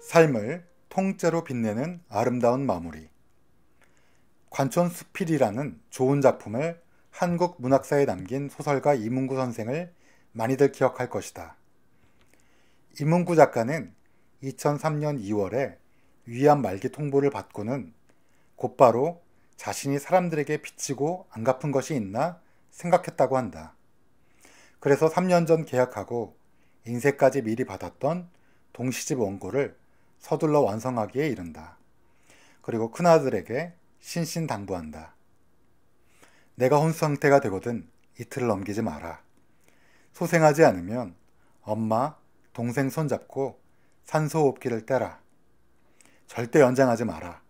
삶을 통째로 빛내는 아름다운 마무리. 관촌 수필이라는 좋은 작품을 한국 문학사에 남긴 소설가 이문구 선생을 많이들 기억할 것이다. 이문구 작가는 2003년 2월에 위암 말기 통보를 받고는 곧바로 자신이 사람들에게 비치고 안 갚은 것이 있나 생각했다고 한다. 그래서 3년 전 계약하고 인쇄까지 미리 받았던 동시집 원고를 서둘러 완성하기에 이른다. 그리고 큰아들에게 신신당부한다. 내가 혼수 상태가 되거든 이틀을 넘기지 마라. 소생하지 않으면 엄마, 동생 손잡고 산소호흡기를 떼라. 절대 연장하지 마라.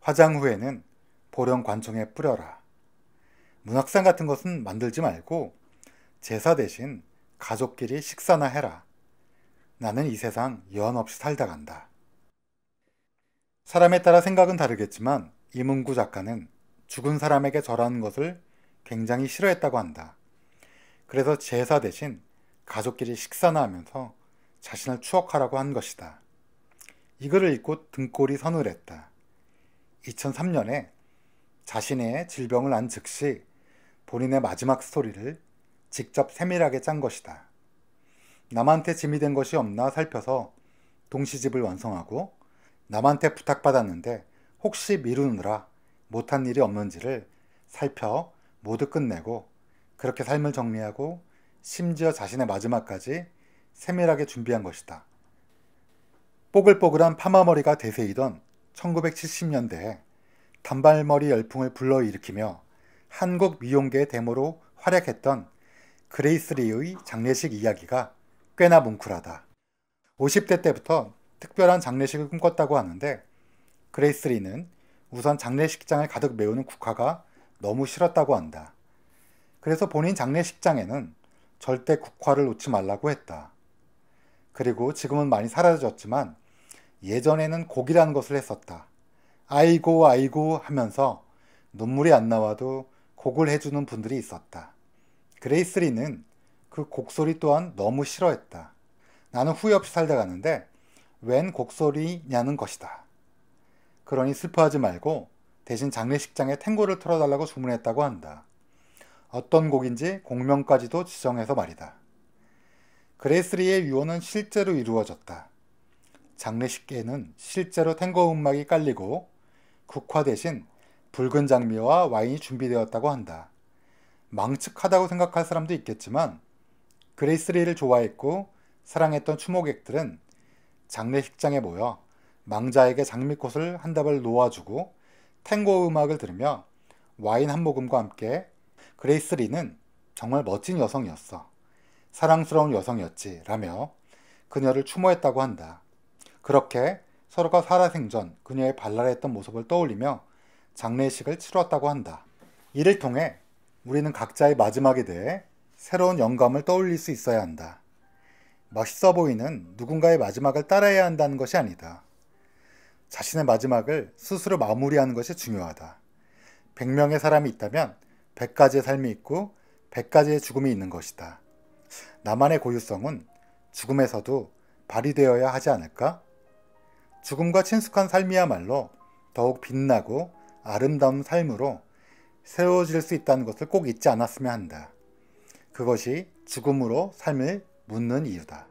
화장 후에는 보령 관총에 뿌려라. 문학상 같은 것은 만들지 말고 제사 대신 가족끼리 식사나 해라. 나는 이 세상 여한 없이 살다 간다. 사람에 따라 생각은 다르겠지만 이문구 작가는 죽은 사람에게 절하는 것을 굉장히 싫어했다고 한다. 그래서 제사 대신 가족끼리 식사나 하면서 자신을 추억하라고 한 것이다. 이 글을 읽고 등골이 서늘했다. 2003년에 자신의 질병을 안 즉시 본인의 마지막 스토리를 직접 세밀하게 짠 것이다. 남한테 짐이 된 것이 없나 살펴서 동시집을 완성하고 남한테 부탁받았는데 혹시 미루느라 못한 일이 없는지를 살펴 모두 끝내고 그렇게 삶을 정리하고 심지어 자신의 마지막까지 세밀하게 준비한 것이다. 뽀글뽀글한 파마머리가 대세이던 1970년대에 단발머리 열풍을 불러일으키며 한국 미용계 대모로 활약했던 그레이스 리의 장례식 이야기가 꽤나 뭉클하다. 50대 때부터 특별한 장례식을 꿈꿨다고 하는데 그레이스리는 우선 장례식장을 가득 메우는 국화가 너무 싫었다고 한다. 그래서 본인 장례식장에는 절대 국화를 놓지 말라고 했다. 그리고 지금은 많이 사라졌지만 예전에는 곡이라는 것을 했었다. 아이고 아이고 하면서 눈물이 안 나와도 곡을 해주는 분들이 있었다. 그레이스리는 그 곡소리 또한 너무 싫어했다. 나는 후회 없이 살다 가는데 웬 곡소리냐는 것이다. 그러니 슬퍼하지 말고 대신 장례식장에 탱고를 틀어달라고 주문했다고 한다. 어떤 곡인지 공명까지도 지정해서 말이다. 그레이스리의 유언은 실제로 이루어졌다. 장례식에는 실제로 탱고 음악이 깔리고 국화 대신 붉은 장미와 와인이 준비되었다고 한다. 망측하다고 생각할 사람도 있겠지만 그레이스리를 좋아했고 사랑했던 추모객들은 장례식장에 모여 망자에게 장미꽃을 한 답을 놓아주고 탱고 음악을 들으며 와인 한 모금과 함께 그레이스 리는 정말 멋진 여성이었어. 사랑스러운 여성이었지. 라며 그녀를 추모했다고 한다. 그렇게 서로가 살아생전 그녀의 발랄했던 모습을 떠올리며 장례식을 치뤘다고 한다. 이를 통해 우리는 각자의 마지막에 대해 새로운 영감을 떠올릴 수 있어야 한다. 멋있어 보이는 누군가의 마지막을 따라야 한다는 것이 아니다. 자신의 마지막을 스스로 마무리하는 것이 중요하다. 100명의 사람이 있다면 100가지의 삶이 있고 100가지의 죽음이 있는 것이다. 나만의 고유성은 죽음에서도 발휘되어야 하지 않을까? 죽음과 친숙한 삶이야말로 더욱 빛나고 아름다운 삶으로 세워질 수 있다는 것을 꼭 잊지 않았으면 한다. 그것이 죽음으로 삶을 묻는 이유다.